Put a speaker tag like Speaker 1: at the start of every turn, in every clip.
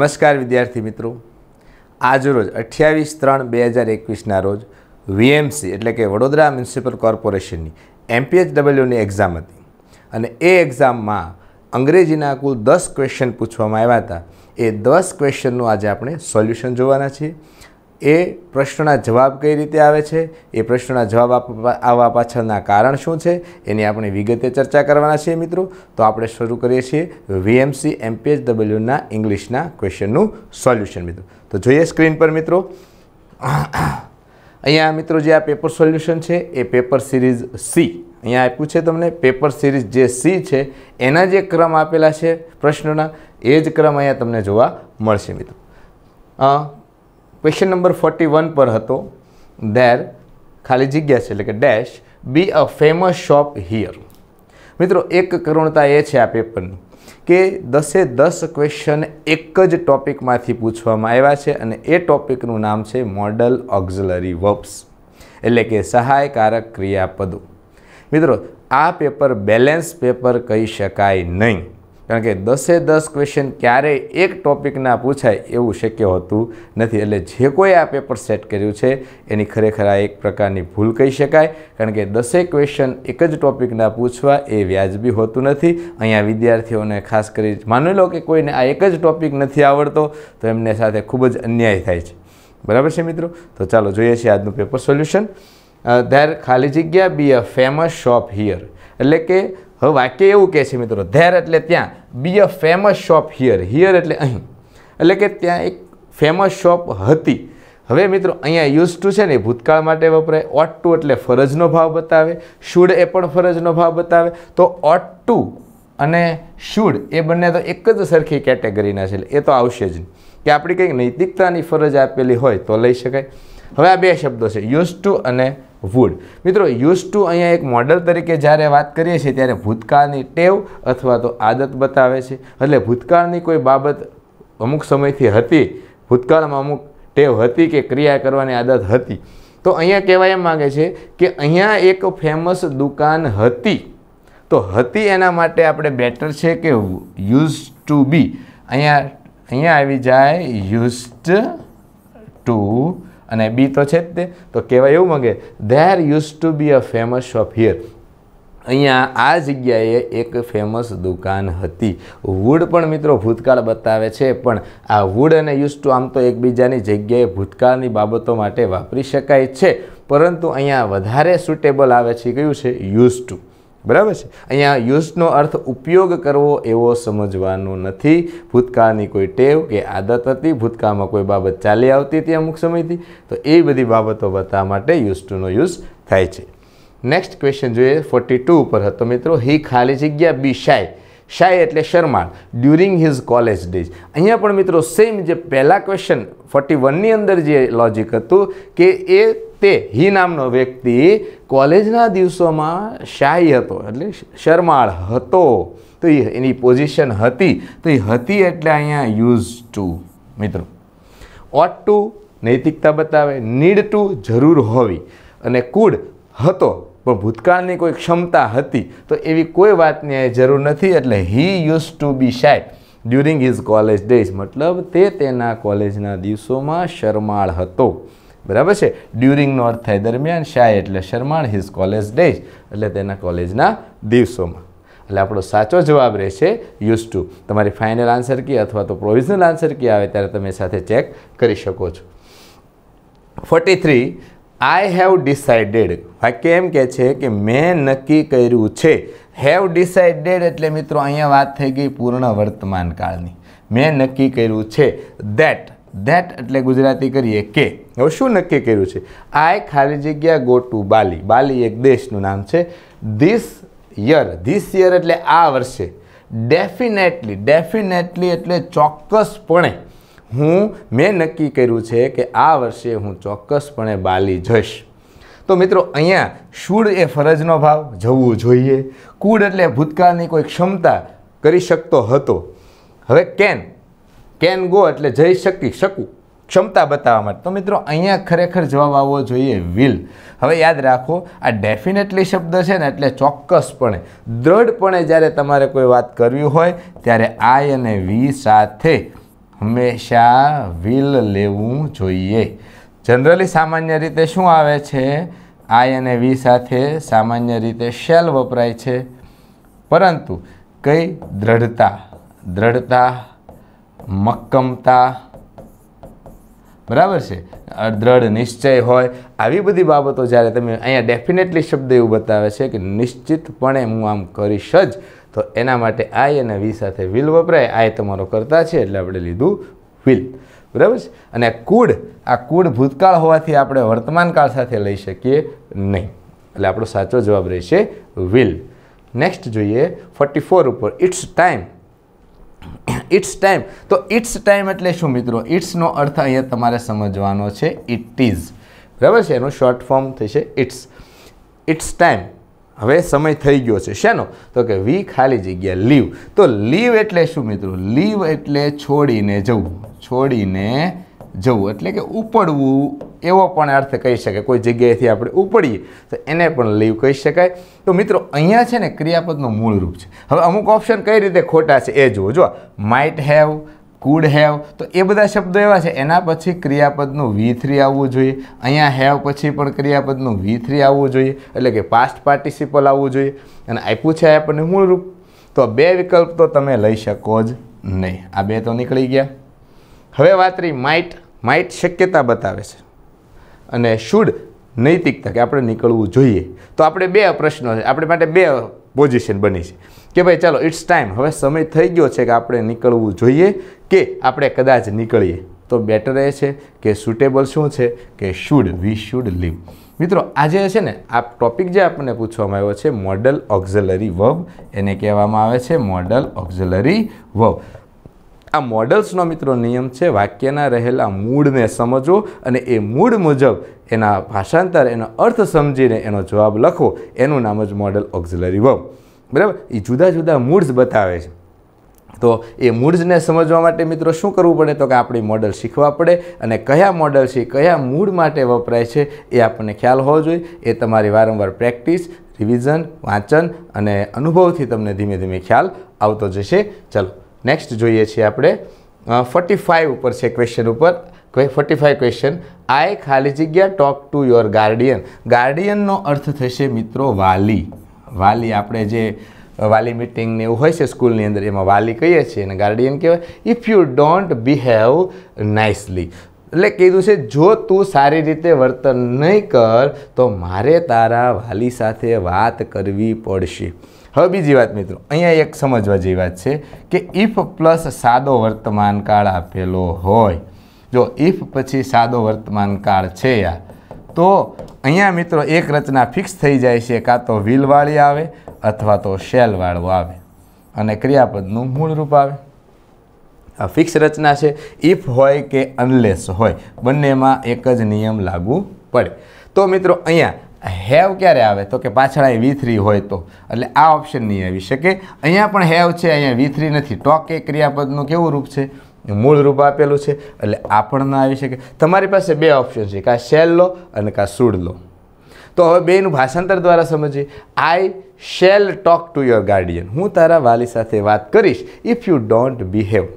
Speaker 1: નમસ્કાર વિદ્યાર્થી મિત્રો આજરોજ અઠ્યાવીસ ત્રણ બે હજાર એકવીસના રોજ વીએમસી એટલે કે વડોદરા મ્યુનિસિપલ કોર્પોરેશનની એમપીએચડબલ્યુની એક્ઝામ હતી અને એ એક્ઝામમાં અંગ્રેજીના કુલ દસ ક્વેશ્ચન પૂછવામાં આવ્યા હતા એ દસ ક્વેશ્ચનનું આજે આપણે સોલ્યુશન જોવાના છીએ એ પ્રશ્નના જવાબ કઈ રીતે આવે છે એ પ્રશ્નના જવાબ આવવા પાછળના કારણ શું છે એની આપણે વિગતે ચર્ચા કરવાના છીએ મિત્રો તો આપણે શરૂ કરીએ છીએ વીએમસી એમપીએચ ડબલ્યુના ઇંગ્લિશના ક્વેશ્ચનનું સોલ્યુશન મિત્રો તો જોઈએ સ્ક્રીન પર મિત્રો અહીંયા મિત્રો જે આ પેપર સોલ્યુશન છે એ પેપર સિરીઝ સી અહીંયા આપ્યું છે તમને પેપર સિરીઝ જે સી છે એના જે ક્રમ આપેલા છે પ્રશ્નોના એ જ ક્રમ અહીંયા તમને જોવા મળશે મિત્રો ક્વેશ્ચન નંબર ફોર્ટી વન પર હતો ધેર ખાલી જગ્યા છે એટલે કે dash be a famous shop here મિત્રો એક કરુણતા એ છે આ પેપરની કે દસે દસ ક્વેશ્ચન એક જ ટોપિકમાંથી પૂછવામાં આવ્યા છે અને એ ટોપિકનું નામ છે મોડલ ઓક્ઝલરી વર્બ્સ એટલે કે સહાયકારક ક્રિયાપદો મિત્રો આ પેપર બેલેન્સ પેપર કહી શકાય નહીં કારણ કે દસે દસ ક્વેશ્ચન ક્યારેય એક ટોપિકના પૂછાય એવું શક્ય હોતું નથી એટલે જે કોઈ આ પેપર સેટ કર્યું છે એની ખરેખર આ એક પ્રકારની ભૂલ કહી શકાય કારણ કે દસે ક્વેશ્ચન એક જ ટોપિકના પૂછવા એ વ્યાજબી હોતું નથી અહીંયા વિદ્યાર્થીઓને ખાસ કરી માની લો કે કોઈને આ એક જ ટોપિક નથી આવડતો તો એમને સાથે ખૂબ જ અન્યાય થાય છે બરાબર છે મિત્રો તો ચાલો જોઈએ છીએ આજનું પેપર સોલ્યુશન ધેર ખાલી જગ્યા be a famous shop here એટલે કે હવે વાક્ય એવું કહે છે મિત્રો ધેર એટલે ત્યાં be a famous shop here here એટલે અહીં એટલે કે ત્યાં એક ફેમસ શોપ હતી હવે મિત્રો અહીંયા યુઝ ટુ છે ને ભૂતકાળ માટે વપરાય ઓટ ટુ એટલે ફરજનો ભાવ બતાવે શુડ એ પણ ફરજનો ભાવ બતાવે તો ઓટ ટુ અને શુડ એ બંને તો એક જ સરખી કેટેગરીના છે એ તો આવશે જ કે આપણી કંઈક નૈતિકતાની ફરજ આપેલી હોય તો લઈ શકાય હવે આ બે શબ્દો છે યુઝ ટુ અને વુડ મિત્રો યુઝ ટુ અહીંયા એક મોડલ તરીકે જ્યારે વાત કરીએ છીએ ત્યારે ભૂતકાળની ટેવ અથવા તો આદત બતાવે છે એટલે ભૂતકાળની કોઈ બાબત અમુક સમયથી હતી ભૂતકાળમાં અમુક ટેવ હતી કે ક્રિયા કરવાની આદત હતી તો અહીંયા કહેવાય એમ માગે છે કે અહીંયા એક ફેમસ દુકાન હતી તો હતી એના માટે આપણે બેટર છે કે યુઝ ટુ બી અહીંયા અહીંયા આવી જાય યુઝ ટુ અને બી તો છે જ તે તો કહેવાય એવું માગે there use to be a famous shop here અહીંયા આ જગ્યાએ એક ફેમસ દુકાન હતી વુડ પણ મિત્રો ભૂતકાળ બતાવે છે પણ આ વુડ અને યુઝ ટુ આમ તો એકબીજાની જગ્યાએ ભૂતકાળની બાબતો માટે વાપરી શકાય છે પરંતુ અહીંયા વધારે સુટેબલ આવે છે કયું છે યુઝ ટુ બરાબર છે અહીંયા યુઝનો અર્થ ઉપયોગ કરવો એવો સમજવાનો નથી ભૂતકાળની કોઈ ટેવ કે આદત હતી ભૂતકાળમાં કોઈ બાબત ચાલી આવતી હતી અમુક સમયથી તો એ બધી બાબતો બતાવવા માટે યુઝ ટુનો યુઝ થાય છે નેક્સ્ટ ક્વેશ્ચન જોઈએ ફોર્ટી ટુ ઉપર હતો મિત્રો હી ખાલી જગ્યા બી શાય શાય એટલે શર્માળ ડ્યુરિંગ હિઝ કોલેજ ડેઝ અહીંયા પણ મિત્રો સેમ જે પહેલાં ક્વેશ્ચન ફોર્ટી વનની અંદર જે લોજિક હતું કે એ તે હી નામનો વ્યક્તિ કોલેજના દિવસોમાં શાહી હતો એટલે શર્માળ હતો તો એ એની પોઝિશન હતી તો એ હતી એટલે અહીંયા યુઝ ટુ મિત્રો ઓટ ટુ નૈતિકતા બતાવે નીડ ટુ જરૂર હોવી અને કુડ હતો પણ ભૂતકાળની કોઈ ક્ષમતા હતી તો એવી કોઈ વાતની અહીં જરૂર નથી એટલે he use to be shy during his college days મતલબ તે તેના કોલેજના દિવસોમાં શરમાળ હતો બરાબર છે ડ્યુરિંગનો અર્થ થાય દરમિયાન શાય એટલે શરમાળ હિઝ કોલેજ ડેઝ એટલે તેના કોલેજના દિવસોમાં એટલે આપણો સાચો જવાબ રહેશે યુઝ ટુ તમારી ફાઇનલ આન્સર કી અથવા તો પ્રોવિઝનલ આન્સર કી આવે ત્યારે તમે સાથે ચેક કરી શકો છો forty three I have decided વાક્ય એમ કહે છે કે મેં નક્કી કર્યું છે હેવ ડિસાઇડેડ એટલે મિત્રો અહીંયા વાત થઈ ગઈ પૂર્ણ વર્તમાન કાળની મેં નક્કી કર્યું છે દેટ દેટ એટલે ગુજરાતી કરીએ કે હવે શું નક્કી કર્યું છે આઈ ખાલી જગ્યા ગો ટુ બાલી બાલી એક દેશનું નામ છે ધીસ યર ધીસ યર એટલે આ વર્ષે ડેફિનેટલી ડેફિનેટલી એટલે ચોક્કસપણે હું મેં નક્કી કર્યું છે કે આ વર્ષે હું ચોક્કસપણે બાલી જઈશ તો મિત્રો અહીંયા શૂળ એ ફરજનો ભાવ જવું જોઈએ કુડ એટલે ભૂતકાળની કોઈ ક્ષમતા કરી શકતો હતો હવે કેન કેન ગો એટલે જઈ શકી શકું ક્ષમતા બતાવવા માટે તો મિત્રો અહીંયા ખરેખર જવાબ આવવો જોઈએ વિલ હવે યાદ રાખો આ ડેફિનેટલી શબ્દ છે ને એટલે ચોક્કસપણે દ્રઢપણે જ્યારે તમારે કોઈ વાત કરવી હોય ત્યારે આઈ અને વી સાથે હંમેશા વિલ લેવું જોઈએ જનરલી સામાન્ય રીતે શું આવે છે આઈ અને વી સાથે સામાન્ય રીતે શેલ વપરાય છે પરંતુ કઈ દ્રઢતા દ્રઢતા મક્કમતા બરાબર છે દ્રઢ નિશ્ચય હોય આવી બધી બાબતો જ્યારે તમે અહીંયા ડેફિનેટલી શબ્દ એવું બતાવે છે કે નિશ્ચિતપણે હું આમ કરીશ જ તો એના માટે આઈ અને વી સાથે વિલ વપરાય આઈ તમારો કરતા છે એટલે આપણે લીધું વિલ બરાબર છે અને કુડ આ કુડ ભૂતકાળ હોવાથી આપણે વર્તમાનકાળ સાથે લઈ શકીએ નહીં એટલે આપણો સાચો જવાબ રહેશે વિલ નેક્સ્ટ જોઈએ ફોર્ટી ફોર ઉપર ઇટ્સ ટાઈમ ઇટ્સ ટાઈમ તો ઇટ્સ ટાઈમ એટલે શું મિત્રો ઇટ્સનો અર્થ અહીંયા તમારે સમજવાનો છે ઇટ ઇઝ બરાબર છે એનું શોર્ટ ફોર્મ થશે ઇટ્સ ઇટ્સ ટાઈમ હવે સમય થઈ ગયો છે શેનો તો કે વી ખાલી જગ્યા લીવ તો લીવ એટલે શું મિત્રો લીવ એટલે છોડીને જવું છોડીને જવું એટલે કે ઉપડવું એવો પણ અર્થ કહી શકાય કોઈ જગ્યાએથી આપણે ઉપડીએ તો એને પણ લીવ કહી શકાય તો મિત્રો અહીંયા છે ને ક્રિયાપદનું મૂળ રૂપ છે હવે અમુક ઓપ્શન કઈ રીતે ખોટા છે એ જુઓ જો માઇટ હેવ કુડ હેવ તો એ બધા શબ્દો એવા છે એના પછી ક્રિયાપદનું વી થ્રી આવવું જોઈએ અહીંયા હેવ પછી પણ ક્રિયાપદનું વી થ્રી આવવું જોઈએ એટલે કે પાસ્ટ પાર્ટિસિપલ આવવું જોઈએ અને આપ્યું છે આપણને મૂળરૂપ તો બે વિકલ્પ તો તમે લઈ શકો જ નહીં આ બે તો નીકળી ગયા હવે વાત રહી માઇટ માઇટ શક્યતા બતાવે છે અને શુડ નૈતિકતા કે આપણે નીકળવું જોઈએ તો આપણે બે પ્રશ્નો છે આપણે માટે બે પોઝિશન બની છે કે ભાઈ ચાલો ઇટ્સ ટાઈમ હવે સમય થઈ ગયો છે કે આપણે નીકળવું જોઈએ કે આપણે કદાચ નીકળીએ તો બેટર એ છે કે સુટેબલ શું છે કે શુડ વી શુડ લીવ મિત્રો આજે છે ને આ ટોપિક જે આપણને પૂછવામાં આવ્યો છે મોડલ ઓક્ઝલરી વર્બ એને કહેવામાં આવે છે મોડલ ઓક્ઝલરી વર્બ આ મોડલ્સનો મિત્રો નિયમ છે વાક્યના રહેલા મૂળને સમજવો અને એ મૂળ મુજબ એના ભાષાંતર એનો અર્થ સમજીને એનો જવાબ લખવો એનું નામ જ મોડલ ઓક્ઝિલરી વર્બ બરાબર એ જુદા જુદા મૂડ્સ બતાવે છે તો એ મૂડ્સને સમજવા માટે મિત્રો શું કરવું પડે તો કે આપણી મોડલ શીખવા પડે અને કયા મોડલ છે કયા મૂડ માટે વપરાય છે એ આપણને ખ્યાલ હોવો જોઈએ એ તમારી વારંવાર પ્રેક્ટિસ રિવિઝન વાંચન અને અનુભવથી તમને ધીમે ધીમે ખ્યાલ આવતો જશે ચલો નેક્સ્ટ જોઈએ છીએ આપણે ફોર્ટી ફાઇવ ઉપર છે ક્વેશ્ચન ઉપર ફોર્ટી ફાઇવ ક્વેશ્ચન આઈ ખાલી જગ્યા ટોક ટુ યોર ગાર્ડિયન ગાર્ડિયનનો અર્થ થશે મિત્રો વાલી વાલી આપણે જે વાલી મિટિંગ ને એવું હોય છે સ્કૂલની અંદર એમાં વાલી કહીએ છીએ અને ગાર્ડિયન કહેવાય if you don't behave nicely એટલે કીધું છે જો તું સારી રીતે વર્તન નહીં કર તો મારે તારા વાલી સાથે વાત કરવી પડશે હવે બીજી વાત મિત્રો અહીંયા એક સમજવા જેવી વાત છે કે ઇફ પ્લસ સાદો વર્તમાન કાળ આપેલો હોય જો ઇફ પછી સાદો વર્તમાન કાળ છે આ તો અહીંયા મિત્રો એક રચના ફિક્સ થઈ જાય છે કાં તો વ્હીલવાળી આવે અથવા તો શેલવાળું આવે અને ક્રિયાપદનું મૂળ રૂપ આવે આ ફિક્સ રચના છે ઇફ હોય કે અનલેસ હોય બંનેમાં એક જ નિયમ લાગુ પડે તો મિત્રો અહીંયા હેવ ક્યારે આવે તો કે પાછળ અહીં વી થ્રી હોય તો એટલે આ ઓપ્શન નહીં આવી શકે અહીંયા પણ હેવ છે અહીંયા વી થ્રી નથી ટોકે ક્રિયાપદનું કેવું રૂપ છે મૂળ રૂપ આપેલું છે એટલે આ પણ ના આવી શકે તમારી પાસે બે ઓપ્શન છે કાં શેલ લો અને કાં સૂડ લો તો હવે બેનું ભાષાંતર દ્વારા સમજીએ I shall talk to your guardian હું તારા વાલી સાથે વાત કરીશ if you don't behave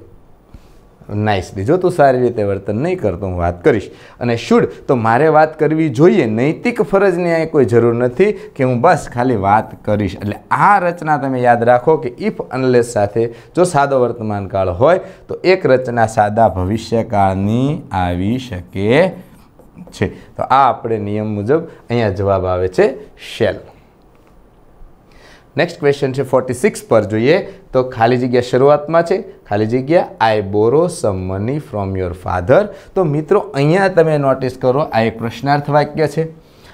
Speaker 1: nicely જો તું સારી રીતે વર્તન નહીં કરતો હું વાત કરીશ અને શુડ તો મારે વાત કરવી જોઈએ નૈતિક ફરજની અહીંયા કોઈ જરૂર નથી કે હું બસ ખાલી વાત કરીશ એટલે આ રચના તમે યાદ રાખો કે ઇફ અનલેસ સાથે જો સાદો વર્તમાનકાળ હોય તો એક રચના સાદા ભવિષ્યકાળની આવી શકે છે તો આ આપણે નિયમ મુજબ અહીંયા જવાબ આવે છે શેલ નેક્સ્ટ ક્વેશ્ચન છે ફોર્ટી સિક્સ પર જોઈએ તો ખાલી જગ્યા શરૂઆતમાં છે ખાલી જગ્યા I borrow some money from your father તો મિત્રો અહીંયા તમે નોટિસ કરો આ એક પ્રશ્નાર્થ વાક્ય છે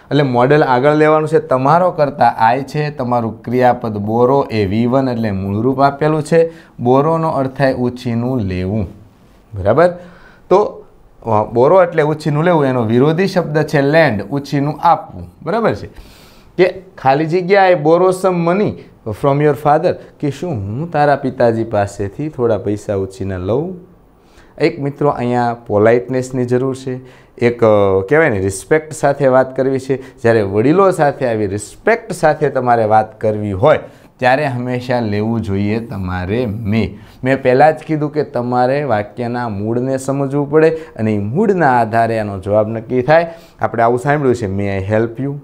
Speaker 1: એટલે મોડેલ આગળ લેવાનું છે તમારો કરતાં આય છે તમારું ક્રિયાપદ બોરો એ વી વન એટલે મૂળરૂપ આપેલું છે બોરોનો અર્થ થાય ઉછીનું લેવું બરાબર તો બોરો એટલે ઉછીનું લેવું એનો વિરોધી શબ્દ છે લેન્ડ ઉછીનું આપવું બરાબર છે કે ખાલી જગ્યાએ borrow some money from your father કે શું હું તારા પિતાજી પાસેથી થોડા પૈસા ઉછીને લઉં એક મિત્રો અહીંયા પોલાઇટનેસની જરૂર છે એક કહેવાય ને રિસ્પેક્ટ સાથે વાત કરવી છે જ્યારે વડીલો સાથે આવી રિસ્પેક્ટ સાથે તમારે વાત કરવી હોય ત્યારે હંમેશા લેવું જોઈએ તમારે મેં મેં પહેલાં જ કીધું કે તમારે વાક્યના મૂળને સમજવું પડે અને એ મૂળના આધારે આનો જવાબ નક્કી થાય આપણે આવું સાંભળ્યું છે મેં I help you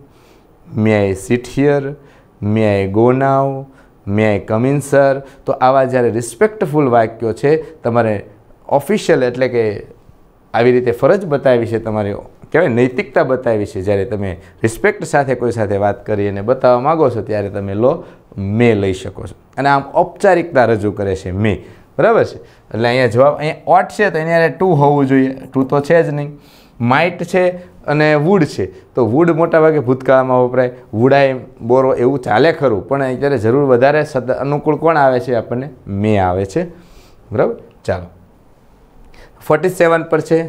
Speaker 1: may I sit here may I go now may I come in તો આવા જ્યારે રિસ્પેક્ટફુલ વાક્યો છે તમારે ઓફિશિયલ એટલે કે આવી રીતે ફરજ બતાવી છે તમારે કહેવાય નૈતિકતા બતાવી છે જ્યારે તમે રિસ્પેક્ટ સાથે કોઈ સાથે વાત કરી અને બતાવવા માગો છો ત્યારે તમે લો મેં લઈ શકો છો અને આમ ઔપચારિકતા રજૂ કરે છે મે બરાબર છે એટલે અહીંયા જવાબ અહીંયા ઓટ છે તો એની ટુ હોવું જોઈએ ટુ તો છે જ નહીં માઇટ છે અને વુડ છે તો વુડ મોટાભાગે ભૂતકાળમાં વપરાય વુડાય બોરો એવું ચાલે ખરું પણ અત્યારે જરૂર વધારે સદ અનુકૂળ કોણ આવે છે આપણને મે આવે છે બરાબર ચાલો ફોર્ટી સેવન પર છે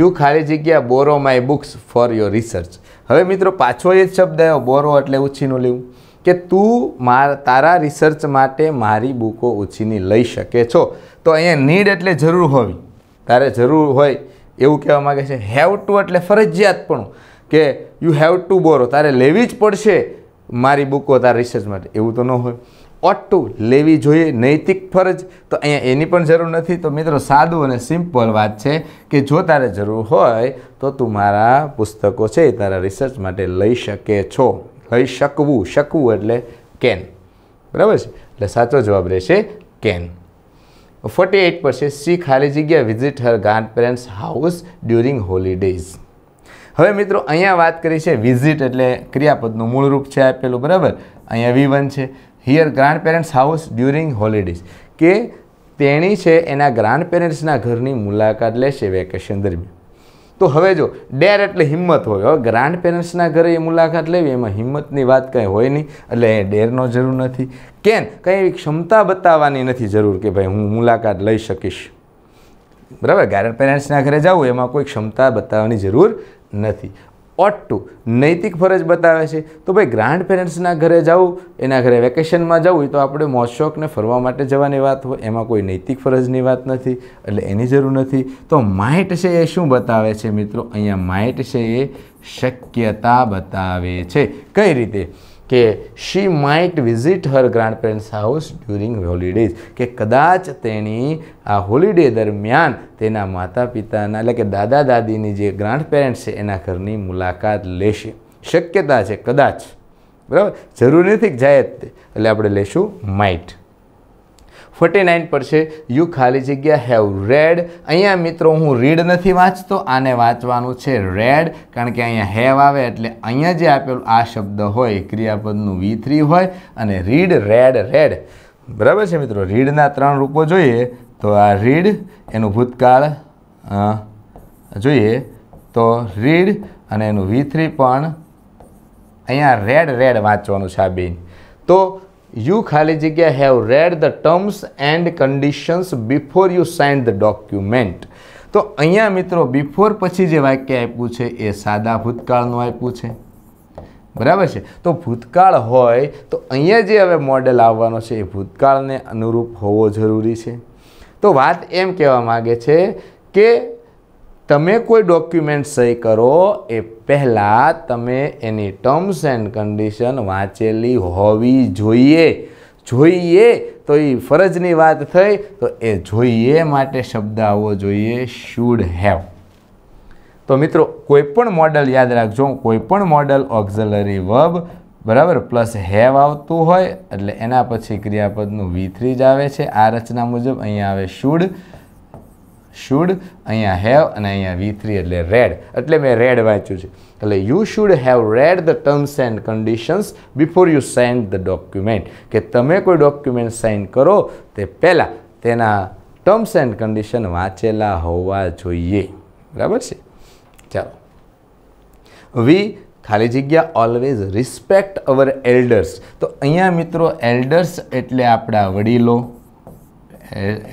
Speaker 1: યુ ખાલી જગ્યા borrow my books for your research હવે મિત્રો પાછો એ જ શબ્દ આવ્યો બોરો એટલે ઉછીનું લેવું કે તું માર તારા રિસર્ચ માટે મારી બુકો ઉછીની લઈ શકે છો તો અહીંયા નીડ એટલે જરૂર હોવી તારે જરૂર હોય એવું કહેવા માગે છે હેવ ટુ એટલે ફરજિયાતપણું કે યુ હેવ ટુ બોરો તારે લેવી જ પડશે મારી બુકો તારા રિસર્ચ માટે એવું તો ન હોય ઓટ ટુ લેવી જોઈએ નૈતિક ફરજ તો અહીંયા એની પણ જરૂર નથી તો મિત્રો સાદું અને સિમ્પલ વાત છે કે જો તારે જરૂર હોય તો તું મારા પુસ્તકો છે એ તારા રિસર્ચ માટે લઈ શકે છો લઈ શકવું શકવું એટલે કેન બરાબર છે એટલે સાચો જવાબ રહેશે કેન ફોર્ટી 48 percent સી ખાલી જગ્યા visit her grand parents house during holidays હવે મિત્રો અહીંયા વાત કરી છે વિઝિટ એટલે ક્રિયાપદનું મૂળરૂપ છે આપેલું બરાબર અહીંયા વી વન છે here grand parents house during holidays કે તેણી છે એના ગ્રાન્ડ પેરેન્ટ્સના ઘરની મુલાકાત લેશે વેકેશન દરમિયાન તો હવે જો ડેર એટલે હિંમત હોય હવે ગ્રાન્ડ પેરેન્ટ્સના ઘરે એ મુલાકાત લેવી એમાં હિંમતની વાત કંઈ હોય નહીં એટલે એ ડેરનો જરૂર નથી કેમ કંઈ એવી ક્ષમતા બતાવવાની નથી જરૂર કે ભાઈ હું મુલાકાત લઈ શકીશ બરાબર ગ્રાન્ડ પેરેન્ટ્સના ઘરે જવું એમાં કોઈ ક્ષમતા બતાવવાની જરૂર નથી ઓટ ટુ નૈતિક ફરજ બતાવે છે તો ભાઈ ગ્રાન્ડ પેરેન્ટ્સના ઘરે જવું એના ઘરે વેકેશનમાં જવું તો આપણે મોજશોખને ફરવા માટે જવાની વાત હોય એમાં કોઈ નૈતિક ફરજની વાત નથી એટલે એની જરૂર નથી તો માઇટ છે એ શું બતાવે છે મિત્રો અહીંયા માઇટ છે એ શક્યતા બતાવે છે કઈ રીતે કે she might visit her grand parents house during holidays કે કદાચ તેણી આ હોલિડે દરમિયાન તેના માતા પિતાના એટલે કે દાદા દાદીની જે ગ્રાન્ડ પેરેન્ટ્સ છે એના ઘરની મુલાકાત લેશે શક્યતા છે કદાચ બરાબર જરૂરી નથી જાય એટલે આપણે લેશું માઇટ ફોર્ટી નાઇન પર છે યુ ખાલી જગ્યા હેવ રેડ અહીંયા મિત્રો હું રીડ નથી વાંચતો આને વાંચવાનું છે રેડ કારણ કે અહીંયા હેવ આવે એટલે અહીંયા જે આપેલું આ શબ્દ હોય ક્રિયાપદનું વી થ્રી હોય અને રીડ રેડ રેડ બરાબર છે મિત્રો રીડના ત્રણ રૂપો જોઈએ તો આ રીડ એનું ભૂતકાળ જોઈએ તો રીડ અને એનું વી થ્રી પણ અહીંયા રેડ રેડ વાંચવાનું છે આ બેન તો યુ ખાલી જગ્યા have read the terms and conditions before you sign the document તો અહીંયા મિત્રો બિફોર પછી જે વાક્ય આપ્યું છે એ સાદા ભૂતકાળનું આપ્યું છે બરાબર છે તો ભૂતકાળ હોય તો અહીંયા જે હવે મોડેલ આવવાનો છે એ ભૂતકાળને અનુરૂપ હોવો જરૂરી છે તો વાત એમ કહેવા માગે છે કે તમે કોઈ ડોક્યુમેન્ટ સહી કરો એ પહેલાં તમે એની ટર્મ્સ એન્ડ કન્ડિશન વાંચેલી હોવી જોઈએ જોઈએ તો એ ફરજની વાત થઈ તો એ જોઈએ માટે શબ્દ આવવો જોઈએ શુડ હેવ તો મિત્રો કોઈપણ મોડલ યાદ રાખજો કોઈપણ મોડલ ઓક્ઝલરી વર્બ બરાબર પ્લસ હેવ આવતું હોય એટલે એના પછી ક્રિયાપદનું વી થ્રી જ આવે છે આ રચના મુજબ અહીંયા આવે શુડ શુડ અહીંયા હેવ અને અહીંયા વી થ્રી એટલે રેડ એટલે મેં રેડ વાંચ્યું છે એટલે you should have read the terms and conditions before you send the document કે તમે કોઈ ડોક્યુમેન્ટ સાઇન કરો તે પહેલાં તેના ટર્મ્સ એન્ડ કન્ડિશન વાંચેલા હોવા જોઈએ બરાબર છે ચાલો વી ખાલી જગ્યા ઓલવેઝ રિસ્પેક્ટ અવર એલ્ડર્સ તો અહીંયા મિત્રો એલ્ડર્સ એટલે આપણા વડીલો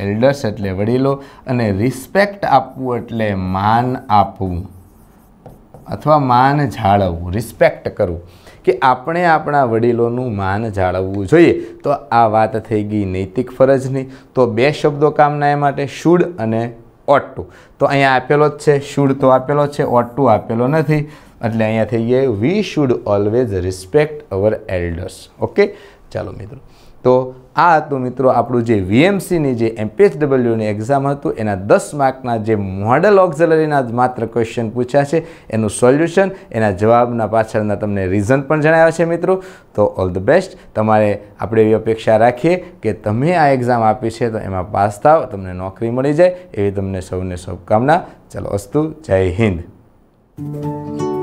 Speaker 1: એલ્ડર્સ એટલે વડીલો અને રિસ્પેક્ટ આપવું એટલે માન આપવું અથવા માન જાળવવું રિસ્પેક્ટ કરવું કે આપણે આપણા વડીલોનું માન જાળવવું જોઈએ તો આ વાત થઈ ગઈ નૈતિક ફરજની તો બે શબ્દો કામના એ માટે શુડ અને ઓટ ટુ તો અહીંયા આપેલો જ છે શુડ તો આપેલો છે ઓટ ટુ આપેલો નથી એટલે અહીંયા થઈ ગયા we should always respect our elders okay ચાલો મિત્રો તો આ હતું મિત્રો આપણું જે વીએમસીની જે એમપીએચડબલ્યુની એક્ઝામ હતું એના દસ માર્કના જે મોડલ ઓક્ઝલરીના જ માત્ર ક્વેશ્ચન પૂછ્યા છે એનું સોલ્યુશન એના જવાબના પાછળના તમને રીઝન પણ જણાવ્યા છે મિત્રો તો ઓલ ધ બેસ્ટ તમારે આપણે એવી અપેક્ષા રાખીએ કે તમે આ એક્ઝામ આપી છે તો એમાં પાસ થાવ તમને નોકરી મળી જાય એવી તમને સૌને શુભકામના ચલો અસ્તુ જય હિન્દ